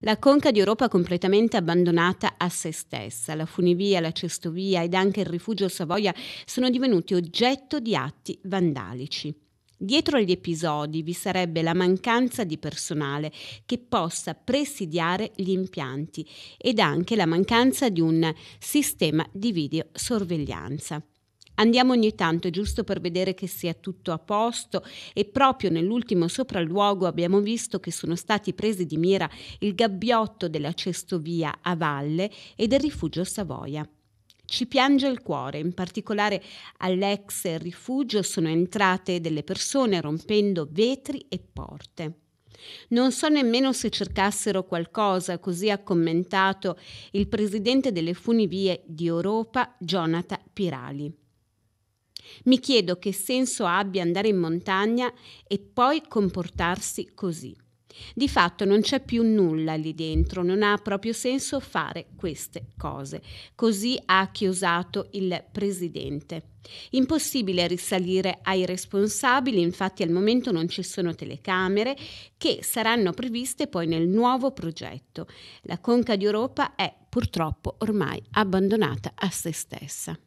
La conca di Europa completamente abbandonata a se stessa, la funivia, la cestovia ed anche il rifugio Savoia sono divenuti oggetto di atti vandalici. Dietro agli episodi vi sarebbe la mancanza di personale che possa presidiare gli impianti ed anche la mancanza di un sistema di videosorveglianza. Andiamo ogni tanto giusto per vedere che sia tutto a posto e proprio nell'ultimo sopralluogo abbiamo visto che sono stati presi di mira il gabbiotto della cestovia a valle e del rifugio Savoia. Ci piange il cuore, in particolare all'ex rifugio sono entrate delle persone rompendo vetri e porte. Non so nemmeno se cercassero qualcosa, così ha commentato il presidente delle funivie di Europa, Jonathan Pirali. Mi chiedo che senso abbia andare in montagna e poi comportarsi così. Di fatto non c'è più nulla lì dentro, non ha proprio senso fare queste cose. Così ha chiosato il presidente. Impossibile risalire ai responsabili, infatti al momento non ci sono telecamere che saranno previste poi nel nuovo progetto. La Conca di Europa è purtroppo ormai abbandonata a se stessa.